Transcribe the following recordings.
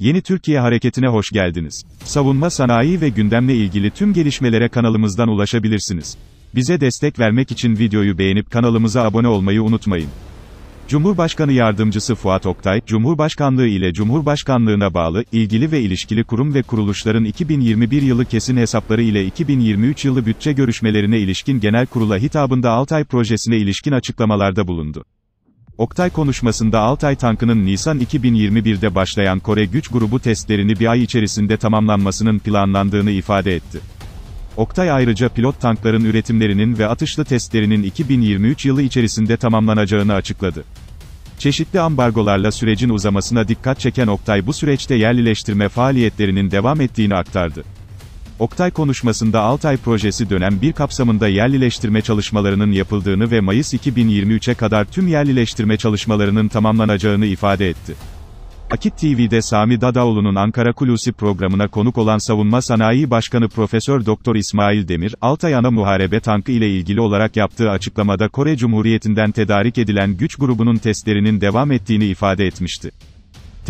Yeni Türkiye Hareketi'ne hoş geldiniz. Savunma sanayi ve gündemle ilgili tüm gelişmelere kanalımızdan ulaşabilirsiniz. Bize destek vermek için videoyu beğenip kanalımıza abone olmayı unutmayın. Cumhurbaşkanı Yardımcısı Fuat Oktay, Cumhurbaşkanlığı ile Cumhurbaşkanlığına bağlı, ilgili ve ilişkili kurum ve kuruluşların 2021 yılı kesin hesapları ile 2023 yılı bütçe görüşmelerine ilişkin genel kurula hitabında Altay projesine ilişkin açıklamalarda bulundu. Oktay konuşmasında Altay tankının Nisan 2021'de başlayan Kore güç grubu testlerini bir ay içerisinde tamamlanmasının planlandığını ifade etti. Oktay ayrıca pilot tankların üretimlerinin ve atışlı testlerinin 2023 yılı içerisinde tamamlanacağını açıkladı. Çeşitli ambargolarla sürecin uzamasına dikkat çeken Oktay bu süreçte yerlileştirme faaliyetlerinin devam ettiğini aktardı. Oktay konuşmasında Altay Projesi dönem bir kapsamında yerlileştirme çalışmalarının yapıldığını ve Mayıs 2023'e kadar tüm yerlileştirme çalışmalarının tamamlanacağını ifade etti. Akit TV'de Sami Dadaoğlu'nun Ankara Kulusi programına konuk olan Savunma Sanayi Başkanı Profesör Doktor İsmail Demir, Altay Ana Muharebe Tankı ile ilgili olarak yaptığı açıklamada Kore Cumhuriyeti'nden tedarik edilen güç grubunun testlerinin devam ettiğini ifade etmişti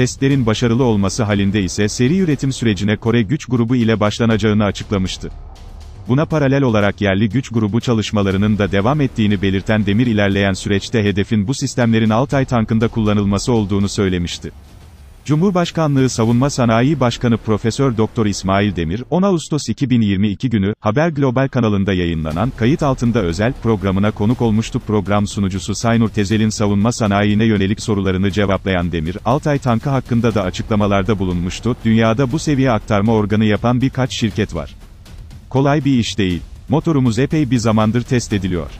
testlerin başarılı olması halinde ise seri üretim sürecine Kore Güç Grubu ile başlanacağını açıklamıştı. Buna paralel olarak yerli güç grubu çalışmalarının da devam ettiğini belirten Demir ilerleyen süreçte hedefin bu sistemlerin Altay tankında kullanılması olduğunu söylemişti. Cumhurbaşkanlığı Savunma Sanayi Başkanı Profesör Doktor İsmail Demir, 10 Ağustos 2022 günü, Haber Global kanalında yayınlanan, kayıt altında özel programına konuk olmuştu. Program sunucusu Saynur Tezel'in savunma sanayine yönelik sorularını cevaplayan Demir, Altay tankı hakkında da açıklamalarda bulunmuştu. Dünyada bu seviye aktarma organı yapan birkaç şirket var. Kolay bir iş değil. Motorumuz epey bir zamandır test ediliyor.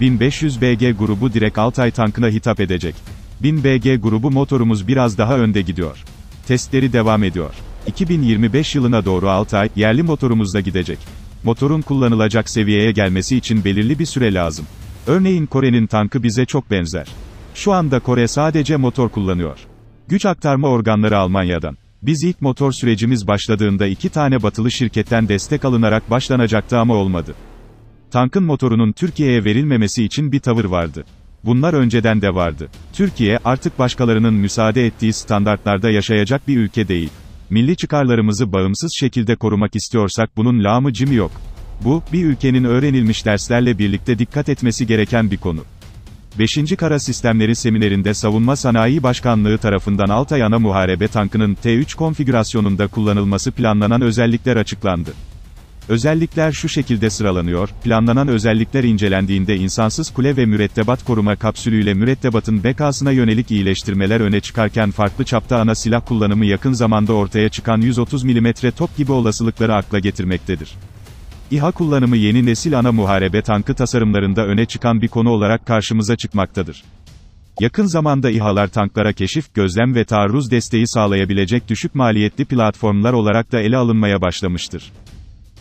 1500 BG grubu direkt Altay tankına hitap edecek. 1000 BG grubu motorumuz biraz daha önde gidiyor. Testleri devam ediyor. 2025 yılına doğru 6 ay, yerli motorumuzla gidecek. Motorun kullanılacak seviyeye gelmesi için belirli bir süre lazım. Örneğin Kore'nin tankı bize çok benzer. Şu anda Kore sadece motor kullanıyor. Güç aktarma organları Almanya'dan. Biz ilk motor sürecimiz başladığında iki tane batılı şirketten destek alınarak başlanacaktı ama olmadı. Tankın motorunun Türkiye'ye verilmemesi için bir tavır vardı. Bunlar önceden de vardı. Türkiye artık başkalarının müsaade ettiği standartlarda yaşayacak bir ülke değil. Milli çıkarlarımızı bağımsız şekilde korumak istiyorsak bunun lağmı cimi yok. Bu, bir ülkenin öğrenilmiş derslerle birlikte dikkat etmesi gereken bir konu. 5. Kara Sistemleri Seminerinde Savunma Sanayi Başkanlığı tarafından altayana Muharebe Tankı'nın T3 konfigürasyonunda kullanılması planlanan özellikler açıklandı. Özellikler şu şekilde sıralanıyor, planlanan özellikler incelendiğinde insansız kule ve mürettebat koruma kapsülüyle mürettebatın bekasına yönelik iyileştirmeler öne çıkarken farklı çapta ana silah kullanımı yakın zamanda ortaya çıkan 130 mm top gibi olasılıkları akla getirmektedir. İHA kullanımı yeni nesil ana muharebe tankı tasarımlarında öne çıkan bir konu olarak karşımıza çıkmaktadır. Yakın zamanda İHA'lar tanklara keşif, gözlem ve taarruz desteği sağlayabilecek düşük maliyetli platformlar olarak da ele alınmaya başlamıştır.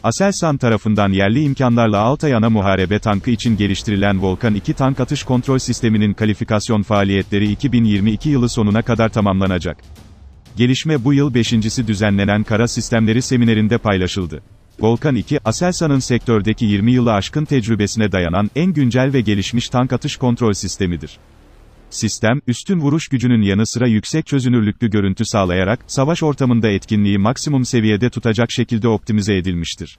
Aselsan tarafından yerli imkanlarla altayana muharebe tankı için geliştirilen Volkan 2 tank atış kontrol sisteminin kalifikasyon faaliyetleri 2022 yılı sonuna kadar tamamlanacak. Gelişme bu yıl 5.si düzenlenen Kara Sistemleri seminerinde paylaşıldı. Volkan 2, Aselsan'ın sektördeki 20 yılı aşkın tecrübesine dayanan en güncel ve gelişmiş tank atış kontrol sistemidir. Sistem, üstün vuruş gücünün yanı sıra yüksek çözünürlüklü görüntü sağlayarak, savaş ortamında etkinliği maksimum seviyede tutacak şekilde optimize edilmiştir.